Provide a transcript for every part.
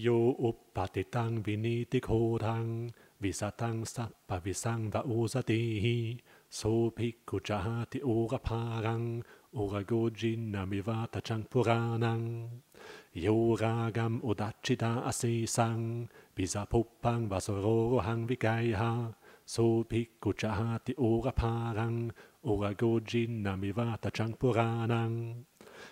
यो ऊप्पतितं विनीतिघोरां विस तं सप्पविषं व ओसतीः सोऽभिः कुचहाति ओगफागँ यो गागम् उदच्छिदा असि सां विज पुप्पां वसुगोहां विकायः सोऽभिः कुचहाति ओगफागं उगो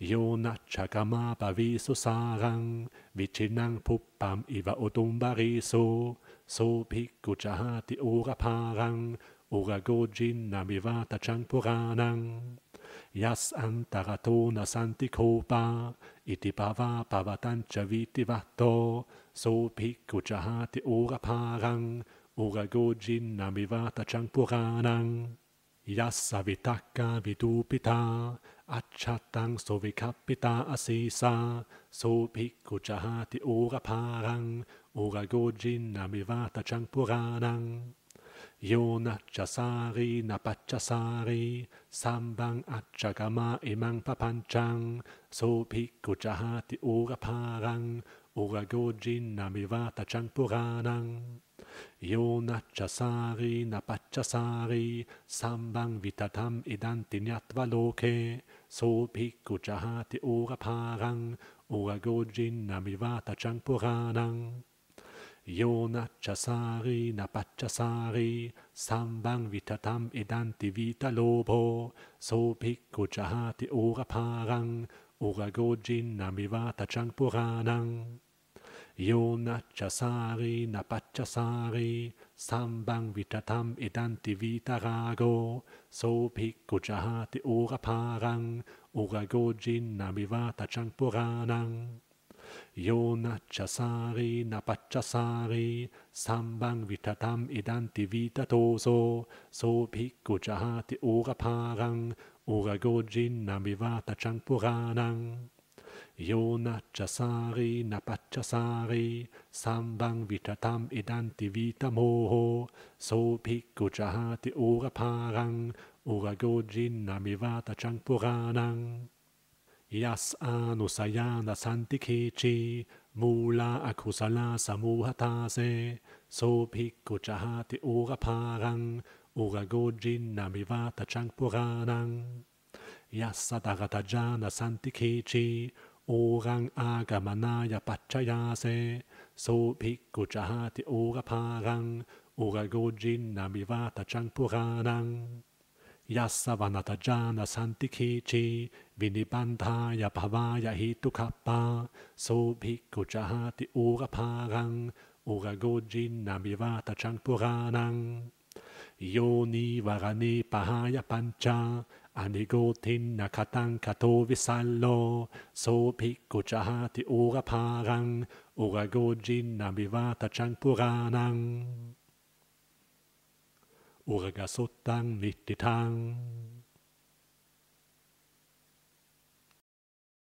Jónacsakamapavisuszárang, vicsinang puppam iva so odumbariso, szó pikkucsahati órapárang, óragódzsinnamivata csangpuránang. Yas antaratona santi kopa, iti pava pavatancha viti vatto, so pikkuchahati ora parang, ora gojin namivata changpuranang. Yassa vitaka vitupita, Accia tang sove capita asesa, so pikku chahati ora parang, ora gojin namivata chang puranang. Yona chasari napachasari, sambang achagama imang papanchang, so pikku chahati ora parang, ora gojin namivata chang puranang. Yo na chasari na pachasari sambang vitatam idanti nyatvaloke so piku chahati ora parang ora gojin na mivata changpuranang. Yo na chasari na pachasari sambang vitatam idanti vita lobo so piku chahati ora parang ora gojin na mivata changpuranang. Yonachasari Napachasari Sambang Vitatam Idanti Vitarago Sobhiku Jahati Uraparang Uragojin Namivata Changpuranang Yonachasari Napachasari Sambang Vitatam Idanti Vitatoso Sobhiku Jahati Uraparang Uragojin Namivata Changpuranang योनचसारे न पच्चसारे साम्बं विततम् इदन्ति वीतमोहो सोऽभिक्कुजहाति ओरपारम् ओरगोजिन्नमिवातचं पुराणम् यस्आनुसयान सन्ति केचि मूला अकुशला समूहतासे सोऽभिक्कुजहाति ओरपारम् ओरगोजिन्नमिवातचं पुराणम् यः सदगतजा न सन्ति केचि ओघँ आगमनाय पचयासे सोऽभिः कुचहाति ओगफाघँँँँँँँँँँँ उग गोजिन्नमिवात चङ्क्पुगानं यस्स वनतजानसन्ति खीची विनिपन्थाय भवाय हितुकप्पा सोऽभिः कुचहाति ओगफाघँँँँँँँँँँ उगगोजिन्नमिवात चङ्गानं यो Anigo tin nakatang kato visalo, so piku jahati ura parang, ura gojin namivata chang puranang, ura gasotang nititang.